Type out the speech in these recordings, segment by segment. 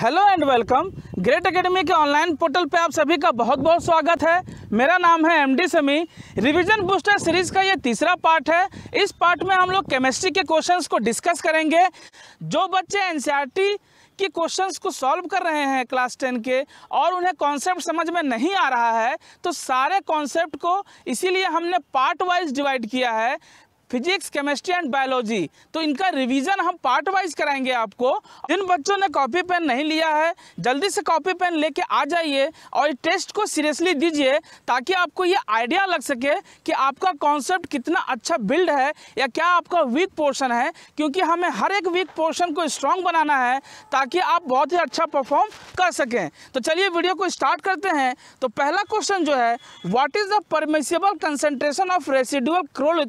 Hello and welcome great academy के online portal पे आप सभी का बहुत बहुत स्वागत है मेरा नाम है एमडी समी रिवीजन बूस्टर सीरीज का ये तीसरा पार्ट है इस पार्ट में हम लोग केमिस्ट्री के क्वेश्चंस को डिस्कस करेंगे जो बच्चे एनसीईआरटी के क्वेश्चंस को सॉल्व कर रहे हैं क्लास टेन के और उन्हें कॉन्सेप्ट समझ में नहीं आ रहा है तो सारे कॉन्सेप्ट को इसीलिए हमने पार्ट वाइज डिवाइड किया है फिजिक्स केमिस्ट्री एंड बायोलॉजी तो इनका रिवीजन हम पार्ट वाइज कराएंगे आपको जिन बच्चों ने कॉपी पेन नहीं लिया है जल्दी से कॉपी पेन लेके आ जाइए और टेस्ट को सीरियसली दीजिए ताकि आपको ये आइडिया लग सके कि आपका कॉन्सेप्ट कितना अच्छा बिल्ड है या क्या आपका वीक पोर्शन है क्योंकि हमें हर एक वीक पोर्शन को स्ट्रांग बनाना है ताकि आप बहुत ही अच्छा परफॉर्म कर सकें तो चलिए वीडियो को स्टार्ट करते हैं तो पहला क्वेश्चन जो है what is the permissible concentration of residual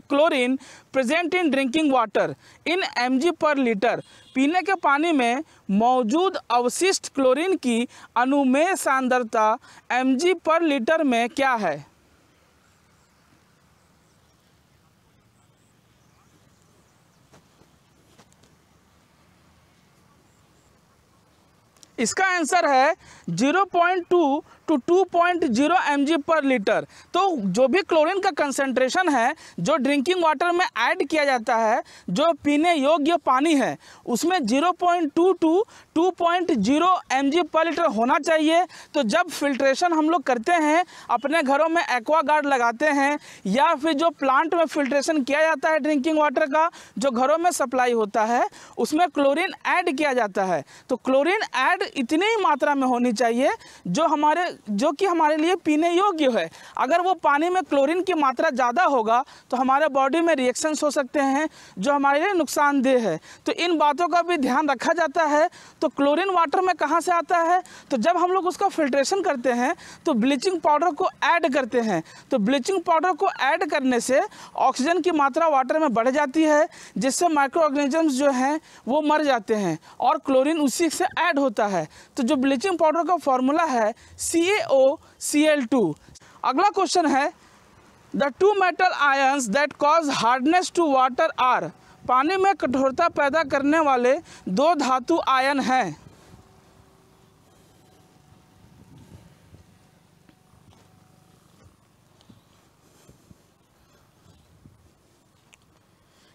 chlorine present in drinking water in M per litre पीने के पानी में मौजूद अवशिष्ट क्लोरीन की अनुमेय सांद्रता एम पर लीटर में क्या है इसका आंसर है 0.2 two two point zero M G per litre तो जो भी क्लोरीन का कंसेंट्रेशन है जो ड्रिंकिंग वाटर में ऐड किया जाता है जो पीने योग्य पानी है उसमें zero point two two two point zero M G per litre होना चाहिए तो जब फिल्ट्रेशन हम लोग करते हैं अपने घरों में एक्वा गार्ड लगाते हैं या फिर जो प्लांट में फिल्ट्रेशन किया जाता है ड्रिंकिंग वाटर का जो घरों में सप्लाई होता है उसमें क्लोरीन ऐड किया जाता है तो क्लोरीन ऐड इतनी ही मात्रा में होनी चाहिए जो हमारे जो कि हमारे लिए पीने योग्य है अगर वो पानी में क्लोरीन की मात्रा ज़्यादा होगा तो हमारे बॉडी में रिएक्शंस हो सकते हैं जो हमारे लिए नुकसानदेह है तो इन बातों का भी ध्यान रखा जाता है तो क्लोरीन वाटर में कहाँ से आता है तो जब हम लोग उसका फिल्ट्रेशन करते हैं तो ब्लीचिंग पाउडर को ऐड करते हैं तो ब्लीचिंग पाउडर को ऐड करने से ऑक्सीजन की मात्रा वाटर में बढ़ जाती है जिससे माइक्रो ऑर्गेनिजम्स जो हैं वो मर जाते हैं और क्लोरीन उसी से ऐड होता है तो जो ब्लीचिंग पाउडर का फॉर्मूला है सी CaOCl2. अगला क्वेश्चन है the two metal ions that cause hardness to water are पानी में कठोरता पैदा करने वाले दो धातु आयन हैं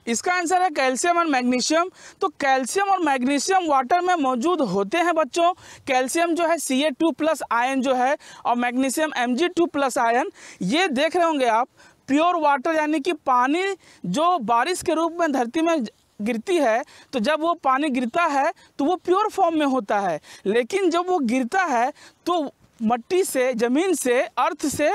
इसका आंसर है कैल्शियम और मैग्नीशियम तो कैल्शियम और मैग्नीशियम वाटर में मौजूद होते हैं बच्चों कैल्शियम जो है C A two plus ion जो है और magnesium M G two plus ion ये देख रहे होंगे आप प्योर वाटर यानी कि पानी जो बारिश के रूप में धरती में गिरती है तो जब वो पानी गिरता है तो वो प्योर फॉर्म में होता है लेकिन जब वो गिरता है तो मट्टी से ज़मीन से अर्थ से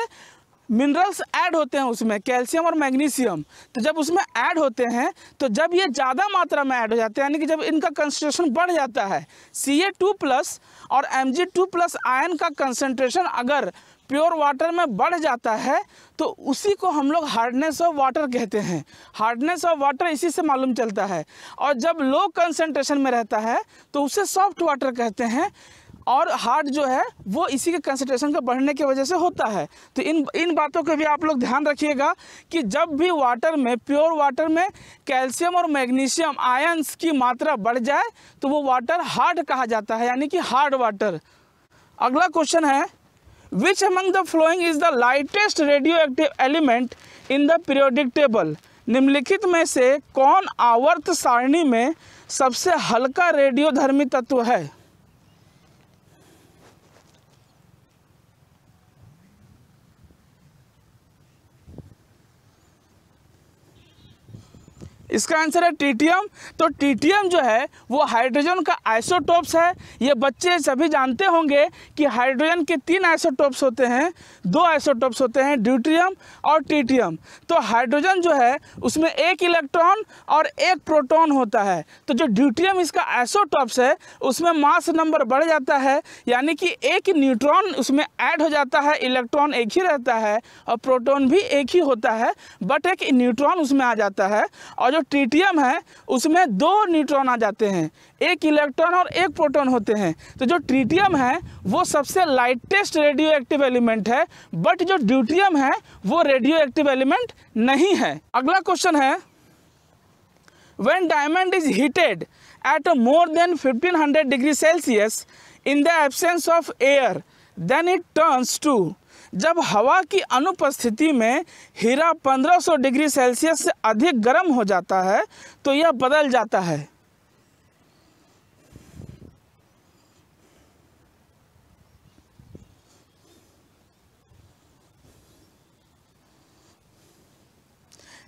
मिनरल्स ऐड होते हैं उसमें कैल्शियम और मैग्नीशियम तो जब उसमें ऐड होते हैं तो जब ये ज़्यादा मात्रा में ऐड हो जाते हैं यानी कि जब इनका कंसनट्रेशन बढ़ जाता है सी ए टू प्लस और M G two plus ion का कंसनट्रेशन अगर प्योर वाटर में बढ़ जाता है तो उसी को हम लोग हार्डनेस ऑफ वाटर कहते हैं हार्डनेस ऑफ वाटर इसी से मालूम चलता है और जब लो कंसनट्रेशन में रहता है तो उसे सॉफ्ट वाटर कहते हैं और हार्ट जो है वो इसी के कंसेंट्रेशन का बढ़ने की वजह से होता है तो इन इन बातों का भी आप लोग ध्यान रखिएगा कि जब भी वाटर में प्योर वाटर में कैल्शियम और मैग्नीशियम आयंस की मात्रा बढ़ जाए तो वो वाटर हार्ड कहा जाता है यानी कि हार्ड वाटर अगला क्वेश्चन है which among the following is the lightest radioactive element in the periodic table निम्नलिखित में से कौन आवर्त सारणी में सबसे हल्का रेडियोधर्मी तत्व है इसका आंसर है टीटीएम तो टीटीएम जो है वो हाइड्रोजन का आइसोटोप्स है ये बच्चे सभी जानते होंगे कि हाइड्रोजन के तीन आइसोटोप्स होते हैं दो आइसोटोप्स होते हैं ड्यूट्रियम और टीटीएम तो हाइड्रोजन जो है उसमें एक इलेक्ट्रॉन और एक प्रोटॉन होता है तो जो ड्यूट्रियम इसका आइसोटोप्स है उसमें मास नंबर बढ़ जाता है यानी कि एक न्यूट्रॉन उसमें ऐड हो जाता है इलेक्ट्रॉन एक ही रहता है और प्रोटोन भी एक ही होता है बट एक न्यूट्रॉन उसमें आ जाता है और जो ट्रिटियम है उसमें दो न्यूट्रॉन आ जाते हैं एक इलेक्ट्रॉन और एक प्रोटॉन होते हैं तो जो ट्रिटियम है वो सबसे लाइटेस्ट रेडियो एक्टिव एलिमेंट है बट जो ड्यूटियम है वो रेडियो एक्टिव एलिमेंट नहीं है अगला क्वेश्चन है when diamond is heated at more than 1500 degree Celsius in the absence of air then it turns to जब हवा की अनुपस्थिति में हीरा 1500 डिग्री सेल्सियस से अधिक गर्म हो जाता है तो यह बदल जाता है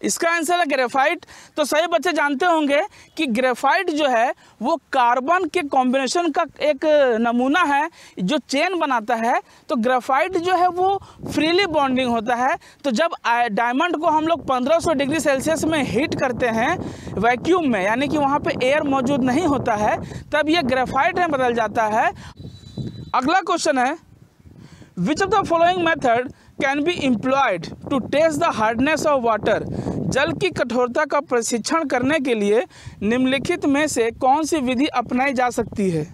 इसका आंसर है ग्रेफाइट तो सही बच्चे जानते होंगे कि ग्रेफाइट जो है वो कार्बन के कॉम्बिनेशन का एक नमूना है जो चेन बनाता है तो ग्रेफाइट जो है वो फ्रीली बॉन्डिंग होता है तो जब डायमंड को हम लोग 1500 डिग्री सेल्सियस में हीट करते हैं वैक्यूम में यानी कि वहाँ पे एयर मौजूद नहीं होता है तब ये ग्रेफाइट में बदल जाता है अगला क्वेश्चन है which of the following method can be employed to test the hardness of water जल की कठोरता का प्रशिक्षण करने के लिए निम्नलिखित में से कौन सी विधि अपनाई जा सकती है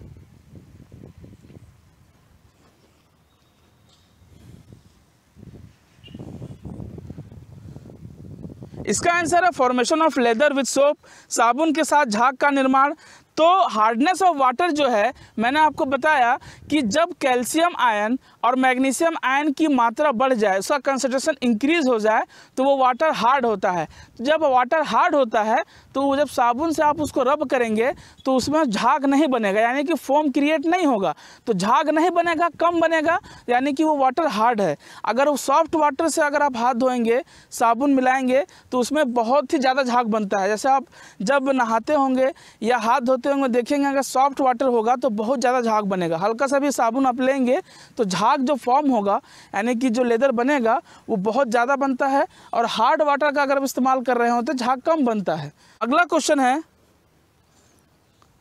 इसका आंसर है formation of lather with soap साबुन के साथ झाग का निर्माण तो हार्डनेस ऑफ वाटर जो है मैंने आपको बताया कि जब कैल्शियम आयन और मैग्नीशियम आयन की मात्रा बढ़ जाए उसका कंसनट्रेशन इंक्रीज हो जाए तो वो वाटर हार्ड होता है जब वाटर हार्ड होता है तो जब साबुन से आप उसको रब करेंगे तो उसमें झाग नहीं बनेगा यानी कि फोम क्रिएट नहीं होगा तो झाग नहीं बनेगा कम बनेगा यानी कि वो वाटर हार्ड है अगर वो सॉफ्ट वाटर से अगर आप हाथ धोएंगे साबुन मिलाएंगे तो उसमें बहुत ही ज़्यादा झाग बनता है जैसे आप जब नहाते होंगे या हाथ धोते होंगे देखेंगे अगर सॉफ्ट वाटर होगा तो बहुत ज़्यादा झाग बनेगा हल्का सा भी साबुन आप लेंगे तो झाग दाग जो फॉर्म होगा यानी कि जो लेदर बनेगा वो बहुत ज़्यादा बनता है और हार्ड वाटर का अगर इस्तेमाल कर रहे हो तो झाग कम बनता है अगला क्वेश्चन है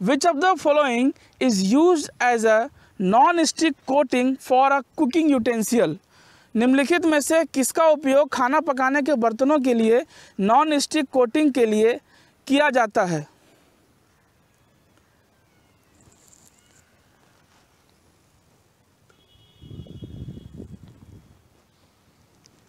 which of the following is use as a non stick coating for a cooking utensil निम्नलिखित में से किसका उपयोग खाना पकाने के बर्तनों के लिए नॉन स्टिक कोटिंग के लिए किया जाता है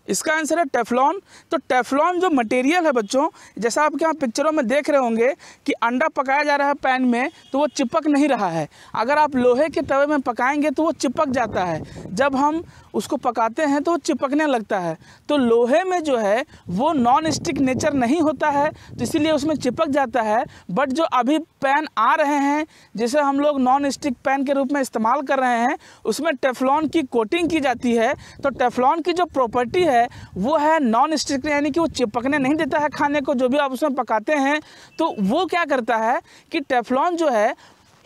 इसका आंसर है टेफलॉन तो टेफलॉन जो मटेरियल है बच्चों जैसा आपके यहाँ पिक्चरों में देख रहे होंगे कि अंडा पकाया जा रहा है पैन में तो वो चिपक नहीं रहा है अगर आप लोहे के तवे में पकाएंगे तो वो चिपक जाता है जब हम उसको पकाते हैं तो चिपकने लगता है तो लोहे में जो है वो नॉन स्टिक नेचर नहीं होता है तो इसीलिए उसमें चिपक जाता है बट जो अभी पैन आ रहे हैं जिसे हम लोग नॉन स्टिक पैन के रूप में इस्तेमाल कर रहे हैं उसमें टेफलॉन की कोटिंग की जाती है तो टेफलॉन की जो प्रॉपर्टी है वो है नॉन स्टिक यानी कि वो चिपकने नहीं देता है खाने को जो भी आप उसमें पकाते हैं तो वो क्या करता है कि टेफलॉन जो है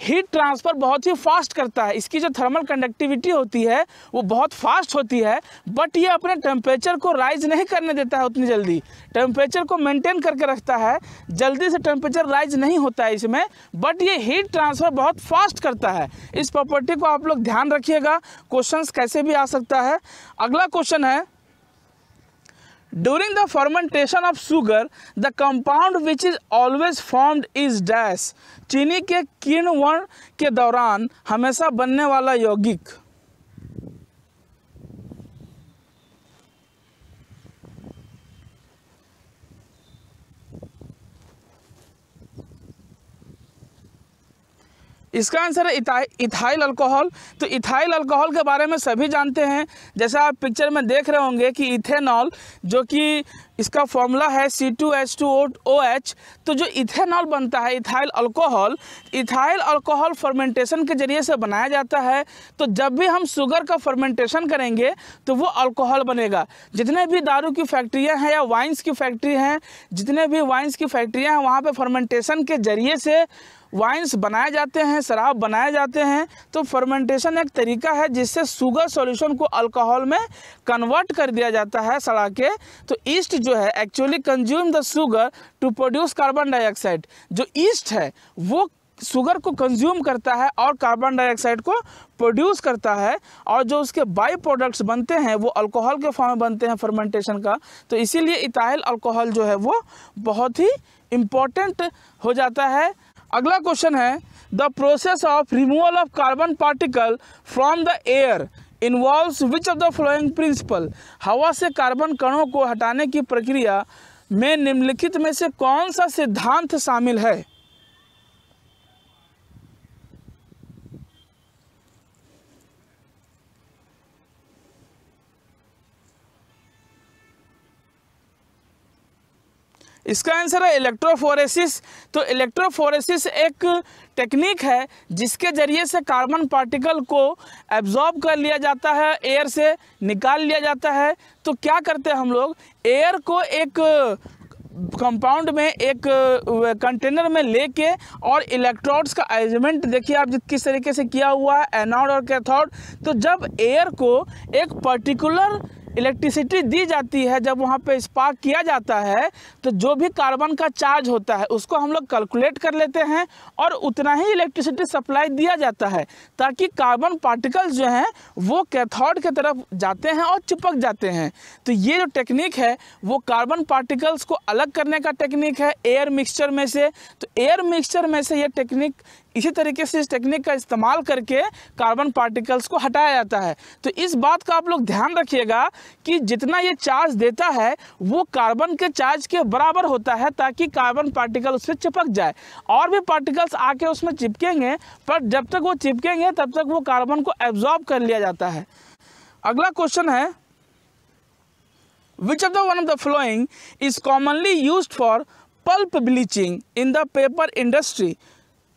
हीट ट्रांसफ़र बहुत ही फास्ट करता है इसकी जो थर्मल कंडक्टिविटी होती है वो बहुत फास्ट होती है बट ये अपने टेम्परेचर को राइज नहीं करने देता है उतनी जल्दी टेम्परेचर को मेंटेन करके रखता है जल्दी से टेम्परेचर राइज नहीं होता है इसमें बट ये हीट ट्रांसफ़र बहुत फास्ट करता है इस प्रॉपर्टी को आप लोग ध्यान रखिएगा क्वेश्चन कैसे भी आ सकता है अगला क्वेश्चन है during the fermentation of sugar the compound which is always formed is dash चीनी के किण्वण के दौरान हमेशा बनने वाला यौगिक इसका आंसर है इथा, इथाइल अल्कोहल तो इथाइल अल्कोहल के बारे में सभी जानते हैं जैसा आप पिक्चर में देख रहे होंगे कि इथेनॉल जो कि इसका फॉर्मूला है C two H two O H तो जो इथेनॉल बनता है ethyl alcohol ethyl alcohol fermentation के जरिए से बनाया जाता है तो जब भी हम शुगर का फर्मेंटेशन करेंगे तो वो अल्कोहल बनेगा जितने भी दारू की फैक्ट्रियाँ हैं या वाइन्स की फैक्ट्री हैं जितने भी वाइन्स की फैक्ट्रियाँ हैं वहाँ पर फर्मेंटेशन के जरिए से वाइन्स बनाए जाते हैं शराब बनाए जाते हैं तो फर्मेंटेशन एक तरीका है जिससे शुगर सॉल्यूशन को अल्कोहल में कन्वर्ट कर दिया जाता है सड़ा के तो ईस्ट जो है actually consume the sugar to produce carbon dioxide जो ईस्ट है वो शुगर को कंज्यूम करता है और कार्बन डाइऑक्साइड को प्रोड्यूस करता है और जो उसके बाई प्रोडक्ट्स बनते हैं वो अल्कोहल के फॉर्म में बनते हैं फर्मेंटेशन का तो इसीलिए इथाइल अल्कोहल जो है वो बहुत ही इम्पॉर्टेंट हो जाता है अगला क्वेश्चन है the process of removal of carbon particle from the air involve which of the following principle हवा से कार्बन कणों को हटाने की प्रक्रिया में निम्नलिखित में से कौन सा सिद्धांत शामिल है इसका आंसर है इलेक्ट्रोफोरेसिस तो इलेक्ट्रोफोरेसिस एक टेक्निक है जिसके ज़रिए से कार्बन पार्टिकल को एब्जॉर्ब कर लिया जाता है एयर से निकाल लिया जाता है तो क्या करते हैं हम लोग एयर को एक कंपाउंड में एक कंटेनर में लेके और इलेक्ट्रोड्स का अरेंजमेंट देखिए आप किस तरीके से किया हुआ है एनॉड और कैथोड तो जब एयर को एक पर्टिकुलर इलेक्ट्रिसिटी दी जाती है जब वहाँ पे स्पार्क किया जाता है तो जो भी कार्बन का चार्ज होता है उसको हम लोग कैलकुलेट कर लेते हैं और उतना ही इलेक्ट्रिसिटी सप्लाई दिया जाता है ताकि कार्बन पार्टिकल्स जो हैं वो कैथोड के तरफ जाते हैं और चिपक जाते हैं तो ये जो टेक्निक है वो कार्बन पार्टिकल्स को अलग करने का टेक्निक है एयर मिक्सचर में से तो एयर मिक्सचर में से ये टेक्निक इसी तरीके से इस टेक्निक का इस्तेमाल करके कार्बन पार्टिकल्स को हटाया जाता है तो इस बात का आप लोग ध्यान रखिएगा कि जितना ये चार्ज देता है वो कार्बन के चार्ज के बराबर होता है ताकि कार्बन पार्टिकल उस पर चिपक जाए और भी पार्टिकल्स आके उसमें चिपकेंगे पर जब तक वो चिपकेंगे तब तक वो कार्बन को एब्जॉर्ब कर लिया जाता है अगला क्वेश्चन है which of the one of the following is commonly use for pulp bleaching in the paper industry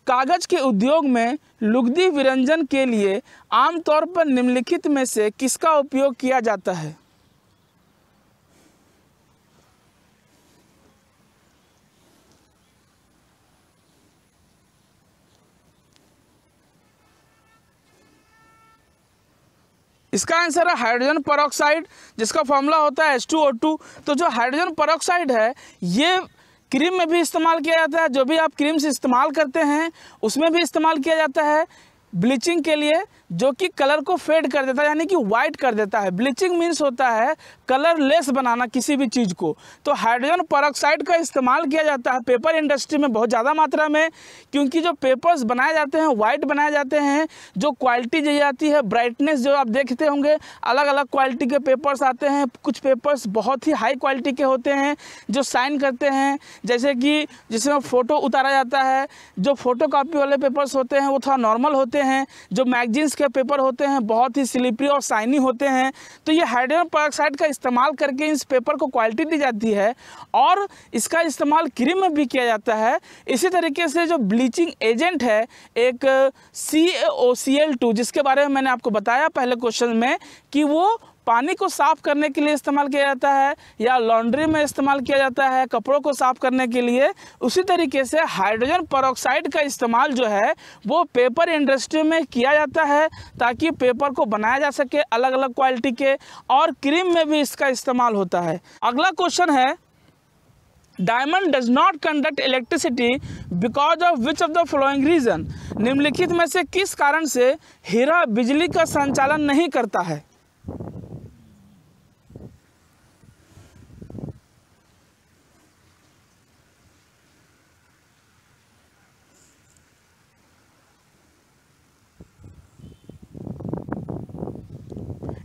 कागज़ के उद्योग में लुगदी विरंजन के लिए आमतौर पर निम्नलिखित में से किसका उपयोग किया जाता है इसका आंसर है हाइड्रोजन परऑक्साइड जिसका फॉर्मूला होता है H2O2 तो जो हाइड्रोजन परऑक्साइड है ये क्रीम में भी इस्तेमाल किया जाता है जो भी आप क्रीम्स इस्तेमाल करते हैं उसमें भी इस्तेमाल किया जाता है ब्लीचिंग के लिए जो कि कलर को फेड कर देता है यानी कि वाइट कर देता है ब्लीचिंग मीन्स होता है कलर लेस बनाना किसी भी चीज़ को तो हाइड्रोजन परऑक्साइड का इस्तेमाल किया जाता है पेपर इंडस्ट्री में बहुत ज़्यादा मात्रा में क्योंकि जो पेपर्स बनाए जाते हैं वाइट बनाए जाते हैं जो क्वालिटी दी जाती है ब्राइटनेस जो आप देखते होंगे अलग अलग क्वालिटी के पेपर्स आते हैं कुछ पेपर्स बहुत ही हाई क्वालिटी के होते हैं जो साइन करते हैं जैसे कि जिसमें फ़ोटो उतारा जाता है जो फ़ोटो वाले पेपर्स होते हैं वो थोड़ा नॉर्मल होते हैं जो मैगजीन्स के पेपर होते हैं बहुत ही स्लिपरी और शाइनी होते हैं तो ये हाइड्रोजन परऑक्साइड का इस्तेमाल करके इस पेपर को क्वालिटी दी जाती है और इसका इस्तेमाल क्रीम में भी किया जाता है इसी तरीके से जो ब्लीचिंग एजेंट है एक सी ओ सी एल टू जिसके बारे में मैंने आपको बताया पहले क्वेश्चन में कि वो पानी को साफ करने के लिए इस्तेमाल किया जाता है या लॉन्ड्री में इस्तेमाल किया जाता है कपड़ों को साफ करने के लिए उसी तरीके से हाइड्रोजन परोक्साइड का इस्तेमाल जो है वो पेपर इंडस्ट्री में किया जाता है ताकि पेपर को बनाया जा सके अलग अलग क्वालिटी के और क्रीम में भी इसका इस्तेमाल होता है अगला क्वेश्चन है diamond does not conduct electricity because of which of the following reason निम्नलिखित में से किस कारण से हीरा बिजली का संचालन नहीं करता है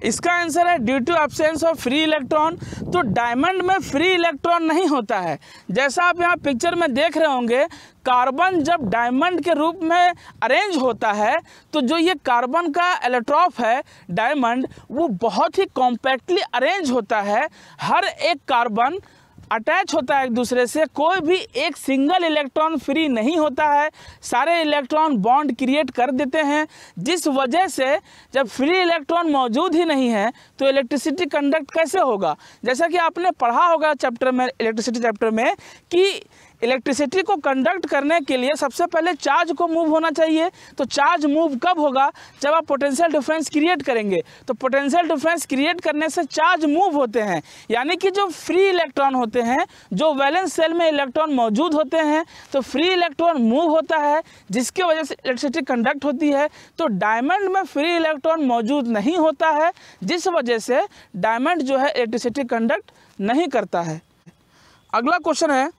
इसका आंसर है due to absence of free electron तो डायमंड में फ्री इलेक्ट्रॉन नहीं होता है जैसा आप यहाँ पिक्चर में देख रहे होंगे कार्बन जब डायमंड के रूप में अरेंज होता है तो जो ये कार्बन का एलेट्रॉफ है डायमंड वो बहुत ही कॉम्पैक्टली अरेंज होता है हर एक कार्बन अटैच होता है एक दूसरे से कोई भी एक सिंगल इलेक्ट्रॉन फ्री नहीं होता है सारे इलेक्ट्रॉन बॉन्ड क्रिएट कर देते हैं जिस वजह से जब फ्री इलेक्ट्रॉन मौजूद ही नहीं है तो इलेक्ट्रिसिटी कंडक्ट कैसे होगा जैसा कि आपने पढ़ा होगा चैप्टर में इलेक्ट्रिसिटी चैप्टर में कि इलेक्ट्रिसिटी को कंडक्ट करने के लिए सबसे पहले चार्ज को मूव होना चाहिए तो चार्ज मूव कब होगा जब आप पोटेंशियल डिफरेंस क्रिएट करेंगे तो पोटेंशियल डिफरेंस क्रिएट करने से चार्ज मूव होते हैं यानी कि जो फ्री इलेक्ट्रॉन होते हैं जो वैलेंस सेल में इलेक्ट्रॉन मौजूद होते हैं तो फ्री इलेक्ट्रॉन मूव होता है जिसकी वजह से इलेक्ट्रिसिटी कंडक्ट होती है तो डायमंड में फ्री इलेक्ट्रॉन मौजूद नहीं होता है जिस वजह से डायमंड जो है इलेक्ट्रिसिटी कंडक्ट नहीं करता है अगला क्वेश्चन है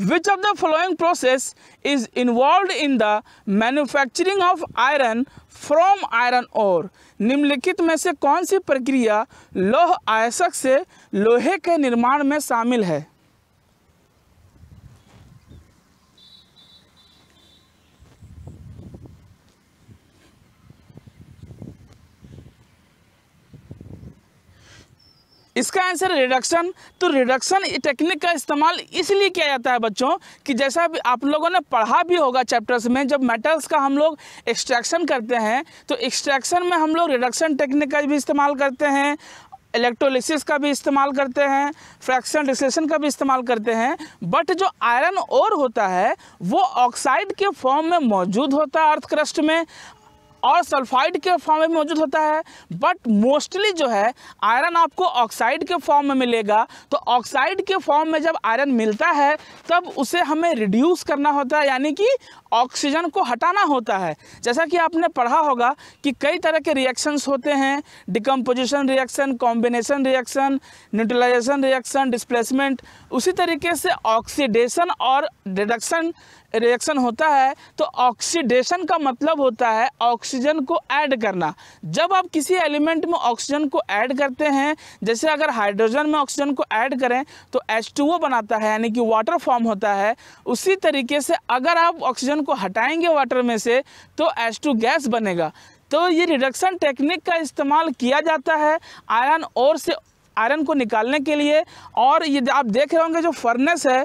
Which of the following process is involved in the manufacturing of iron from iron ore? निम्नलिखित में से कौन सी प्रक्रिया लौह आयसक से लोहे के निर्माण में शामिल है इसका आंसर रिडक्शन तो रिडक्शन टेक्निक का इस्तेमाल इसलिए किया जाता है बच्चों कि जैसा भी आप लोगों ने पढ़ा भी होगा चैप्टर्स में जब मेटल्स का हम लोग एक्सट्रैक्शन करते हैं तो एक्सट्रैक्शन में हम लोग रिडक्शन टेक्निक का भी इस्तेमाल करते हैं इलेक्ट्रोलिसिस का भी इस्तेमाल करते हैं फ्रैक्शन रिसेशन का भी इस्तेमाल करते हैं बट जो आयरन और होता है वो ऑक्साइड के फॉर्म में मौजूद होता है अर्थ क्रस्ट में और सल्फाइड के फॉर्म में मौजूद होता है बट मोस्टली जो है आयरन आपको ऑक्साइड के फॉर्म में मिलेगा तो ऑक्साइड के फॉर्म में जब आयरन मिलता है तब उसे हमें रिड्यूस करना होता है यानी कि ऑक्सीजन को हटाना होता है जैसा कि आपने पढ़ा होगा कि कई तरह के रिएक्शंस होते हैं decomposition reaction combination reaction neutralisation reaction displacement उसी तरीके से ऑक्सीडेशन और डिडक्शन रिएक्शन होता है तो ऑक्सीडेशन का मतलब होता है ऑक्सीजन को ऐड करना जब आप किसी एलिमेंट में ऑक्सीजन को ऐड करते हैं जैसे अगर हाइड्रोजन में ऑक्सीजन को ऐड करें तो H2O बनाता है यानी कि वाटर फॉर्म होता है उसी तरीके से अगर आप ऑक्सीजन को हटाएंगे वाटर में से तो H2 गैस बनेगा तो ये रिडक्शन टेक्निक का इस्तेमाल किया जाता है आयरन और से आयरन को निकालने के लिए और ये आप देख रहे होंगे जो फर्नेस है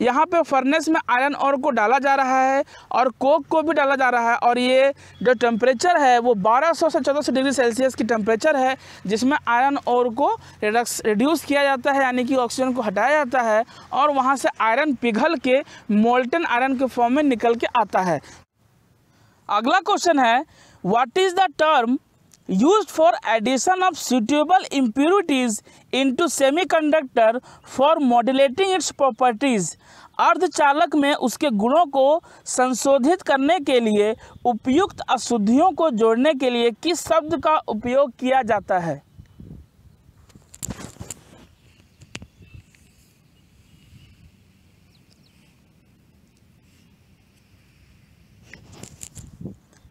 यहाँ पे फर्नेस में आयरन और को डाला जा रहा है और कोक को भी डाला जा रहा है और ये जो टेम्परेचर है वो 1200 से 1400 डिग्री सेल्सियस की टेम्परेचर है जिसमें आयरन और को रिड्यूस किया जाता है यानी कि ऑक्सीजन को हटाया जाता है और वहाँ से आयरन पिघल के मोल्टन आयरन के फॉर्म में निकल के आता है अगला क्वेश्चन है what is the term use for addition of suitable impurities semiconductor for modulating its properties अर्धचालक में उसके गुणों को संशोधित करने के लिए उपयुक्त अशुद्धियों को जोड़ने के लिए किस शब्द का उपयोग किया जाता है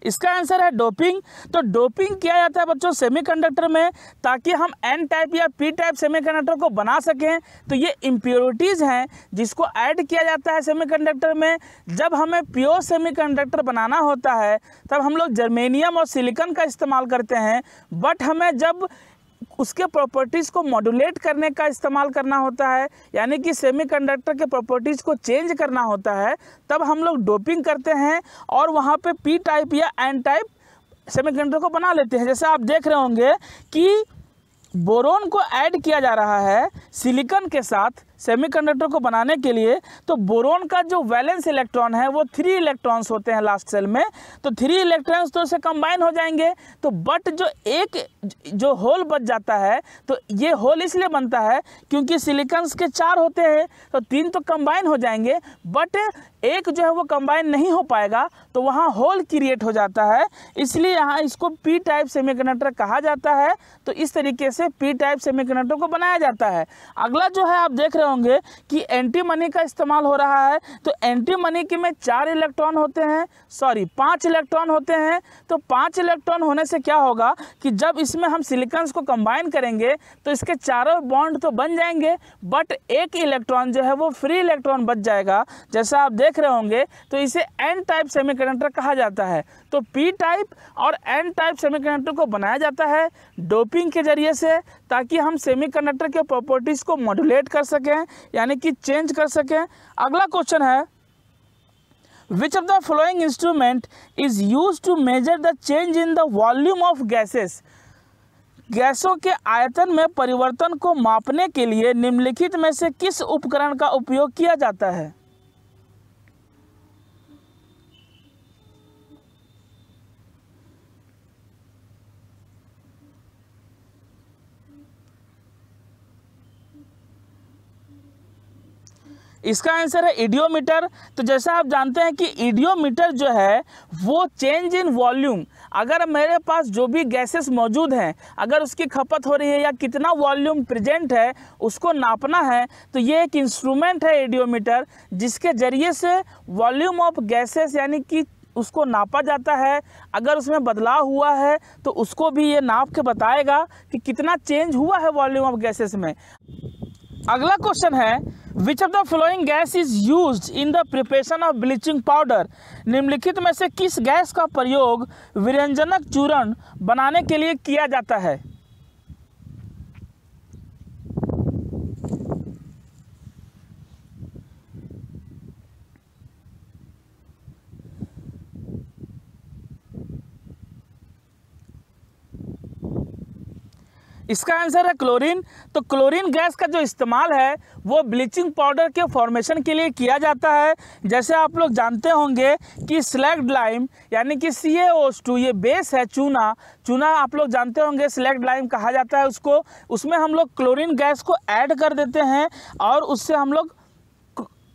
इसका आंसर है डोपिंग तो डोपिंग किया जाता है बच्चों सेमीकंडक्टर में ताकि हम एन टाइप या पी टाइप सेमीकंडक्टर को बना सकें तो ये इम्प्योरिटीज़ हैं जिसको ऐड किया जाता है सेमीकंडक्टर में जब हमें प्योर सेमीकंडक्टर बनाना होता है तब हम लोग जर्मेनियम और सिलिकन का इस्तेमाल करते हैं बट हमें जब उसके प्रॉपर्टीज़ को मॉड्यूलेट करने का इस्तेमाल करना होता है यानी कि सेमीकंडक्टर के प्रॉपर्टीज़ को चेंज करना होता है तब हम लोग डोपिंग करते हैं और वहाँ पे पी टाइप या एन टाइप सेमीकंडक्टर को बना लेते हैं जैसे आप देख रहे होंगे कि बोरोन को ऐड किया जा रहा है सिलिकन के साथ सेमीकंडक्टर को बनाने के लिए तो बोरोन का जो वैलेंस इलेक्ट्रॉन है वो थ्री इलेक्ट्रॉन्स होते हैं लास्ट सेल में तो थ्री इलेक्ट्रॉन्स तो उसे कंबाइन हो जाएंगे तो बट जो एक जो होल बच जाता है तो ये होल इसलिए बनता है क्योंकि सिलिकन्स के चार होते हैं तो तीन तो कंबाइन हो जाएंगे बट एक जो है वो कंबाइन नहीं हो पाएगा तो वहाँ होल क्रिएट हो जाता है इसलिए यहाँ इसको पी टाइप सेमीकंडक्टर कहा जाता है तो इस तरीके से पी टाइप सेमीकंडक्टर को बनाया जाता है अगला जो है आप देख रहे हो होंगे कि एंटी मनी का इस्तेमाल हो रहा है तो एंटी मनी के में चार इलेक्ट्रॉन होते हैं सॉरी पांच इलेक्ट्रॉन होते हैं तो पांच इलेक्ट्रॉन होने से क्या होगा कि जब इसमें हम सिलिकन्स को कंबाइन करेंगे तो इसके चारों बॉन्ड तो बन जाएंगे बट एक इलेक्ट्रॉन जो है वो फ्री इलेक्ट्रॉन बच जाएगा जैसा आप देख रहे होंगे तो इसे एन टाइप सेमी कहा जाता है तो पी टाइप और एन टाइप सेमीकंडक्टर को बनाया जाता है डोपिंग के जरिए से ताकि हम सेमीकंडक्टर के प्रॉपर्टीज़ को मॉडुलेट कर सकें यानी कि चेंज कर सकें अगला क्वेश्चन है which of the following instrument is use to measure the change in the volume of gases गैसों के आयतन में परिवर्तन को मापने के लिए निम्नलिखित में से किस उपकरण का उपयोग किया जाता है इसका आंसर है इडियोमीटर तो जैसा आप जानते हैं कि इडियोमीटर जो है वो चेंज इन वॉल्यूम अगर मेरे पास जो भी गैसेस मौजूद हैं अगर उसकी खपत हो रही है या कितना वॉल्यूम प्रेजेंट है उसको नापना है तो ये एक इंस्ट्रूमेंट है इडियोमीटर जिसके ज़रिए से वॉल्यूम ऑफ गैसेस यानी कि उसको नापा जाता है अगर उसमें बदलाव हुआ है तो उसको भी ये नाप के बताएगा कि कितना चेंज हुआ है वॉल्यूम ऑफ गैसेस में अगला क्वेश्चन है which of the following gas is use in the preparation of bleaching powder निम्नलिखित में से किस गैस का प्रयोग विरंजनक चूर्ण बनाने के लिए किया जाता है इसका आंसर है क्लोरीन तो क्लोरीन गैस का जो इस्तेमाल है वो ब्लीचिंग पाउडर के फॉर्मेशन के लिए किया जाता है जैसे आप लोग जानते होंगे कि स्लैक्ड लाइम यानी कि सी ये बेस है चूना चूना आप लोग जानते होंगे स्लैक्ड लाइम कहा जाता है उसको उसमें हम लोग क्लोरीन गैस को ऐड कर देते हैं और उससे हम लोग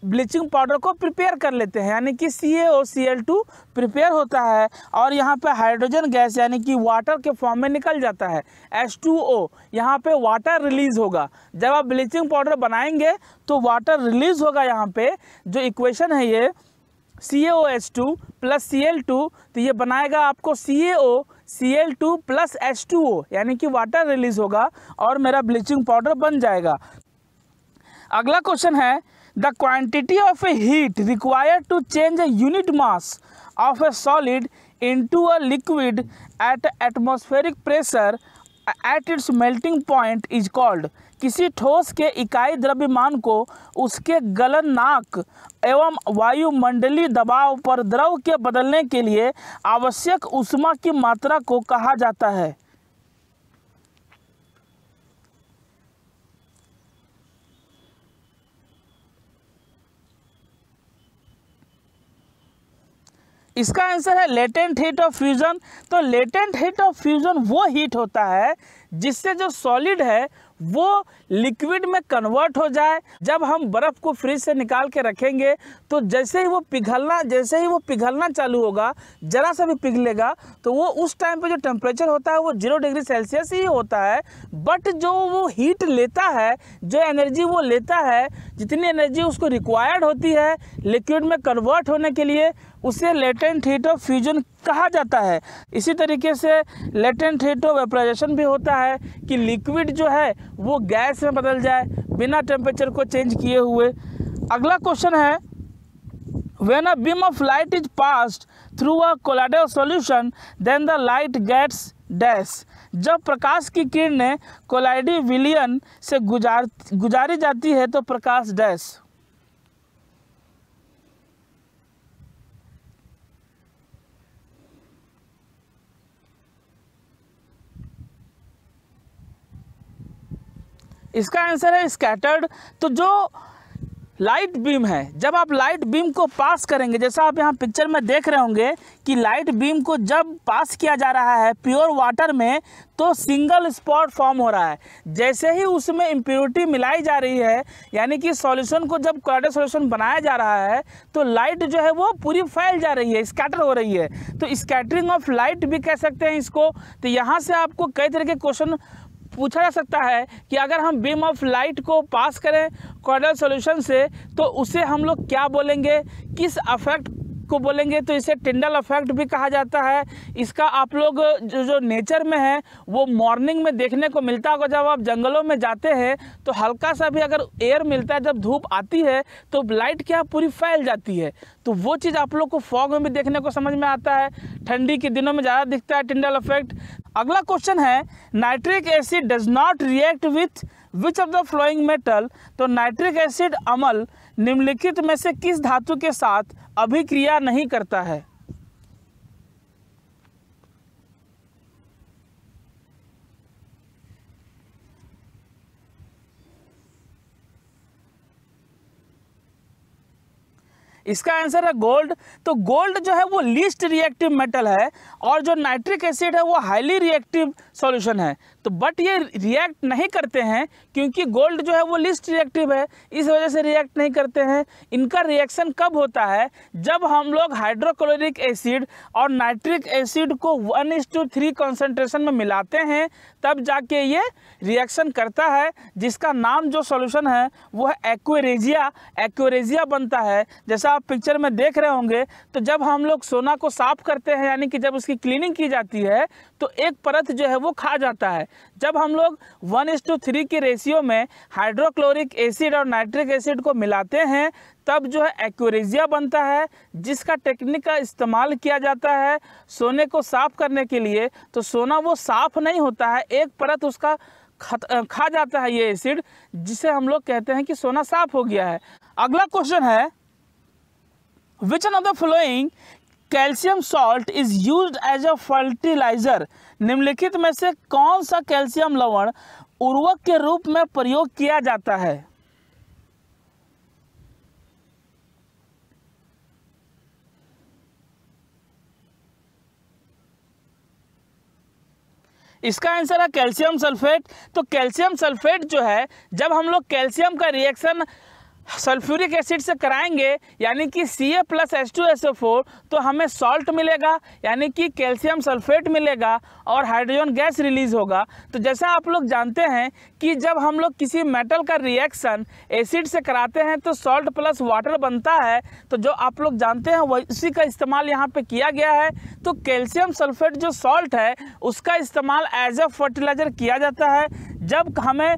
ब्लीचिंग पाउडर को प्रिपेयर कर लेते हैं यानी कि C A O C L two prepare होता है और यहाँ पे हाइड्रोजन गैस यानी कि वाटर के फॉर्म में निकल जाता है एस टू ओ यहाँ पर वाटर रिलीज़ होगा जब आप ब्लीचिंग पाउडर बनाएंगे तो वाटर रिलीज़ होगा यहाँ पे जो इक्वेशन है ये C A O H two plus C L two तो ये बनाएगा आपको C A O C L two plus H two O यानी कि वाटर रिलीज़ होगा और मेरा ब्लीचिंग पाउडर बन जाएगा अगला क्वेश्चन है the quantity of a heat require to change a unit mass of a solid into a liquid at atmospheric pressure at its melting point is called किसी ठोस के इकाई द्रव्यमान को उसके गलननाक एवं वायुमंडलीय दबाव पर द्रव के बदलने के लिए आवश्यक ऊष्मा की मात्रा को कहा जाता है इसका आंसर है लेटेंट हीट ऑफ फ्यूज़न तो लेटेंट हीट ऑफ फ्यूज़न वो हीट होता है जिससे जो सॉलिड है वो लिक्विड में कन्वर्ट हो जाए जब हम बर्फ़ को फ्रिज से निकाल के रखेंगे तो जैसे ही वो पिघलना जैसे ही वो पिघलना चालू होगा ज़रा सा भी पिघलेगा तो वो उस टाइम पे जो टेम्परेचर होता है वो जीरो डिग्री सेल्सियस ही होता है बट जो वो हीट लेता है जो एनर्जी वो लेता है जितनी एनर्जी उसको रिक्वायर्ड होती है लिक्विड में कन्वर्ट होने के लिए उसे लेटेंट हीट ऑफ फ्यूजन कहा जाता है इसी तरीके से लेटेंट हीट ऑफ वेपराइजेशन भी होता है कि लिक्विड जो है वो गैस में बदल जाए बिना टेम्परेचर को चेंज किए हुए अगला क्वेश्चन है when a beam of light is passed through a colloidal solution then the light gets dash जब प्रकाश की किरणें कोलाइडी विलियन से गुजार गुजारी जाती है तो प्रकाश डैश इसका आंसर है स्कैटर्ड तो जो लाइट बीम है जब आप लाइट बीम को पास करेंगे जैसा आप यहाँ पिक्चर में देख रहे होंगे कि लाइट बीम को जब पास किया जा रहा है प्योर वाटर में तो सिंगल स्पॉट फॉर्म हो रहा है जैसे ही उसमें इम्प्योरिटी मिलाई जा रही है यानी कि सॉल्यूशन को जब क्वाडे सॉल्यूशन बनाया जा रहा है तो लाइट जो है वो पूरी फैल जा रही है स्कैटर हो रही है तो स्कैटरिंग ऑफ लाइट भी कह सकते हैं इसको तो यहाँ से आपको कई तरह के क्वेश्चन पूछा जा सकता है कि अगर हम बीम ऑफ लाइट को पास करें कॉर्डल सोल्यूशन से तो उसे हम लोग क्या बोलेंगे किस अफेक्ट को बोलेंगे तो इसे टिंडल इफेक्ट भी कहा जाता है इसका आप लोग जो जो नेचर में है वो मॉर्निंग में देखने को मिलता है जब आप जंगलों में जाते हैं तो हल्का सा भी अगर एयर मिलता है जब धूप आती है तो लाइट क्या पूरी फैल जाती है तो वो चीज़ आप लोग को फॉग में भी देखने को समझ में आता है ठंडी के दिनों में ज़्यादा दिखता है टिंडल अफेक्ट अगला क्वेश्चन है nitric acid does not react with which of the following metal तो नाइट्रिक एसिड अमल निम्नलिखित में से किस धातु के साथ अभिक्रिया नहीं करता है इसका आंसर है गोल्ड तो गोल्ड जो है वो लीस्ट रिएक्टिव मेटल है और जो नाइट्रिक एसिड है वो हाईली रिएक्टिव सॉल्यूशन है तो बट ये रिएक्ट नहीं करते हैं क्योंकि गोल्ड जो है वो लीस्ट रिएक्टिव है इस वजह से रिएक्ट नहीं करते हैं इनका रिएक्शन कब होता है जब हम लोग हाइड्रोक्लोरिक एसिड और नाइट्रिक एसिड को one is to three concentration में मिलाते हैं तब जाके ये रिएक्शन करता है जिसका नाम जो सॉल्यूशन है वो है एक्वेरेजिया एक्वेरेजिया बनता है जैसा आप पिक्चर में देख रहे होंगे तो जब हम लोग सोना को साफ करते हैं यानी कि जब उसकी क्लीनिंग की जाती है तो एक परत जो है वो खा जाता है जब हम लोग वन इस टू थ्री की रेशियो में हाइड्रोक्लोरिक एसिड और नाइट्रिक एसिड को मिलाते हैं तब जो है एक्यूरेजिया बनता है जिसका टेक्निक का इस्तेमाल किया जाता है सोने को साफ करने के लिए तो सोना वो साफ नहीं होता है एक परत उसका खा जाता है ये एसिड जिसे हम लोग कहते हैं कि सोना साफ हो गया है अगला क्वेश्चन है which one of the following calcium salt is use as a fertilizer निम्नलिखित में से कौन सा कैल्शियम लवण उर्वरक के रूप में प्रयोग किया जाता है इसका आंसर है कैल्शियम सल्फेट तो कैल्शियम सल्फेट जो है जब हम लोग कैल्शियम का रिएक्शन सल्फ्यूरिक एसिड से कराएंगे यानी कि C A plus S two S O four तो हमें सॉल्ट मिलेगा यानी कि कैल्शियम सल्फेट मिलेगा और हाइड्रोजन गैस रिलीज होगा तो जैसा आप लोग जानते हैं कि जब हम लोग किसी मेटल का रिएक्शन एसिड से कराते हैं तो सॉल्ट प्लस वाटर बनता है तो जो आप लोग जानते हैं वही उसी का इस्तेमाल यहाँ पर किया गया है तो कैल्शियम सल्फेट जो सॉल्ट है उसका इस्तेमाल एज ए फर्टिलाइज़र किया जाता है जब हमें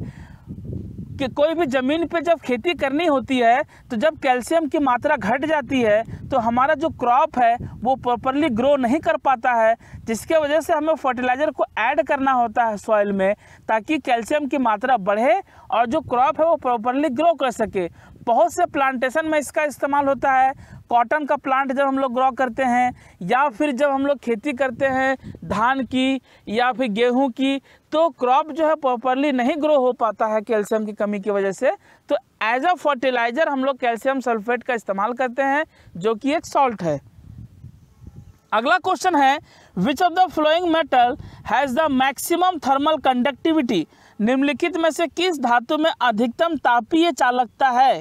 कि कोई भी ज़मीन पे जब खेती करनी होती है तो जब कैल्शियम की मात्रा घट जाती है तो हमारा जो क्रॉप है वो प्रॉपरली ग्रो नहीं कर पाता है जिसके वजह से हमें फर्टिलाइज़र को ऐड करना होता है सॉइल में ताकि कैल्शियम की मात्रा बढ़े और जो क्रॉप है वो प्रॉपरली ग्रो कर सके बहुत से प्लांटेशन में इसका इस्तेमाल होता है कॉटन का प्लांट जब हम लोग ग्रो करते हैं या फिर जब हम लोग खेती करते हैं धान की या फिर गेहूं की तो क्रॉप जो है प्रॉपरली नहीं ग्रो हो पाता है कैल्शियम की कमी की वजह से तो एज अ फर्टिलाइज़र हम लोग कैल्शियम सल्फेट का इस्तेमाल करते हैं जो कि एक सॉल्ट है अगला क्वेश्चन है which of the following metal has the maximum thermal conductivity निम्नलिखित में से किस धातु में अधिकतम तापीय चालकता है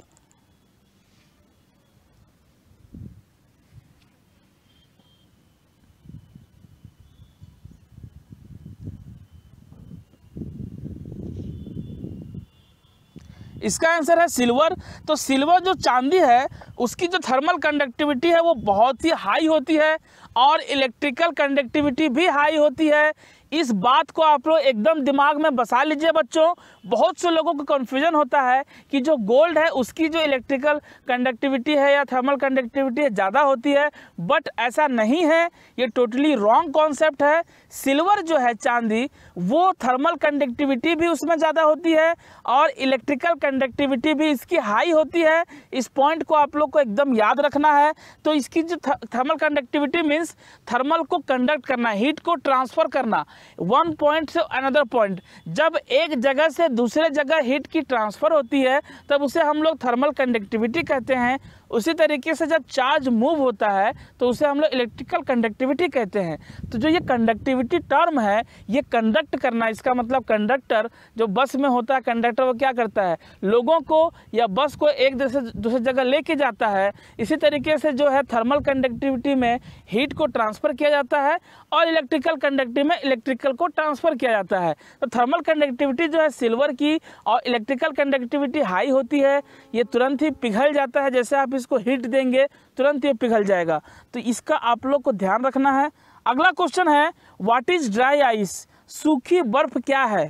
इसका आंसर है सिल्वर तो सिल्वर जो चांदी है उसकी जो थर्मल कंडक्टिविटी है वो बहुत ही हाई होती है और इलेक्ट्रिकल कंडक्टिविटी भी हाई होती है इस बात को आप लोग एकदम दिमाग में बसा लीजिए बच्चों बहुत से लोगों को कन्फ्यूजन होता है कि जो गोल्ड है उसकी जो इलेक्ट्रिकल कंडक्टिविटी है या थर्मल कंडक्टिविटी है ज़्यादा होती है बट ऐसा नहीं है ये टोटली रॉन्ग कॉन्सेप्ट है सिल्वर जो है चांदी वो थर्मल कंडक्टिविटी भी उसमें ज़्यादा होती है और इलेक्ट्रिकल कंडक्टिविटी भी इसकी हाई होती है इस पॉइंट को आप लोग को एकदम याद रखना है तो इसकी जो थर्मल कंडक्टिविटी मीन्स थर्मल को कंडक्ट करना हीट को ट्रांसफ़र करना वन पॉइंट से अनदर पॉइंट जब एक जगह से दूसरे जगह हीट की ट्रांसफ़र होती है तब उसे हम लोग थर्मल कंडक्टिविटी कहते हैं उसी तरीके से जब चार्ज मूव होता है तो उसे हम लोग इलेक्ट्रिकल कंडक्टिविटी कहते हैं तो जो ये कंडक्टिविटी टर्म है ये कंडक्ट करना इसका मतलब कंडक्टर जो बस में होता है कंडक्टर वो क्या करता है लोगों को या बस को एक जैसे दूसरी जगह लेके जाता है इसी तरीके से जो है थर्मल कंडक्टिविटी में हीट को ट्रांसफ़र किया जाता है और इलेक्ट्रिकल कंडक्टिव में इलेक्ट्रिकल को ट्रांसफ़र किया जाता है तो थर्मल कंडक्टिविटी जो है सिल्वर की और इलेक्ट्रिकल कंडक्टिविटी हाई होती है ये तुरंत ही पिघल जाता है जैसे आप इसको हीट देंगे तुरंत ये पिघल जाएगा तो इसका आप लोग को ध्यान रखना है अगला क्वेश्चन है वाट इज़ ड्राई आइस सूखी बर्फ़ क्या है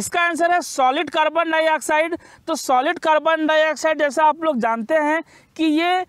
इसका आंसर है सॉलिड कार्बन डाइऑक्साइड तो सॉलिड कार्बन डाइऑक्साइड जैसा आप लोग जानते हैं कि ये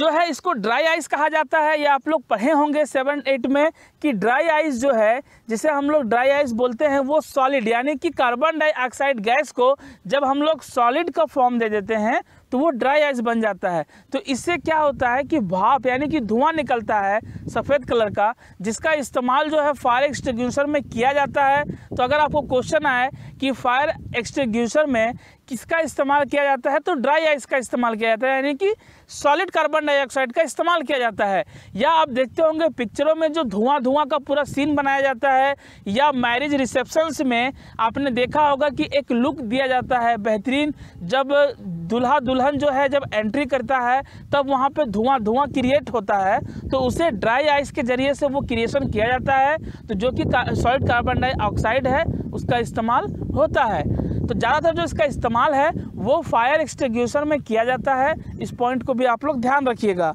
जो है इसको ड्राई आइस कहा जाता है ये आप लोग पढ़े होंगे सेवन एट में कि ड्राई आइस जो है जिसे हम लोग ड्राई आइस बोलते हैं वो सॉलिड यानी कि कार्बन डाइऑक्साइड गैस को जब हम लोग सॉलिड का फॉर्म दे देते हैं तो वो ड्राई आइस बन जाता है तो इससे क्या होता है कि भाप यानी कि धुआं निकलता है सफ़ेद कलर का जिसका इस्तेमाल जो है फायर एक्सटिंग्यूशर में किया जाता है तो अगर आपको क्वेश्चन आए कि फायर एक्सटिंग्यूशर में किसका इस्तेमाल किया जाता है तो ड्राई आइस का इस्तेमाल किया जाता है यानी कि सॉलिड कार्बन डाइऑक्साइड का इस्तेमाल किया जाता है या आप देखते होंगे पिक्चरों में जो धुआं धुआं का पूरा सीन बनाया जाता है या मैरिज रिसेप्शंस में आपने देखा होगा कि एक लुक दिया जाता है बेहतरीन जब दुल्हा दुल्हन जो है जब एंट्री करता है तब वहाँ पर धुआँ धुआँ क्रिएट होता है तो उसे ड्राई आइस के जरिए से वो क्रिएशन किया जाता है तो जो कि सॉलिड कार्बन डाइऑक्साइड है उसका इस्तेमाल होता है तो ज़्यादातर जो इसका इस्तेमाल है वो फायर एक्सटिंग्यूशर में किया जाता है इस पॉइंट को भी आप लोग ध्यान रखिएगा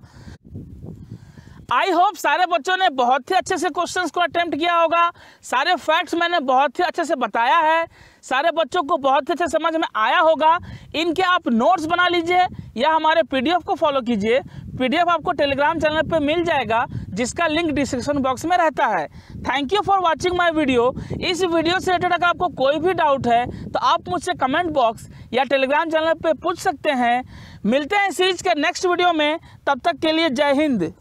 आई होप सारे बच्चों ने बहुत ही अच्छे से क्वेश्चंस को अटेम्प्ट किया होगा सारे फैक्ट्स मैंने बहुत ही अच्छे से बताया है सारे बच्चों को बहुत ही अच्छे समझ में आया होगा इनके आप नोट्स बना लीजिए या हमारे पीडीएफ को फॉलो कीजिए पीडीएफ आपको टेलीग्राम चैनल पे मिल जाएगा जिसका लिंक डिस्क्रिप्शन बॉक्स में रहता है thank you for watching my video इस वीडियो से रिलेटेड अगर आपको कोई भी डाउट है तो आप मुझसे कमेंट बॉक्स या टेलीग्राम चैनल पर पूछ सकते हैं मिलते हैं सीरीज के नेक्स्ट वीडियो में तब तक के लिए जय हिंद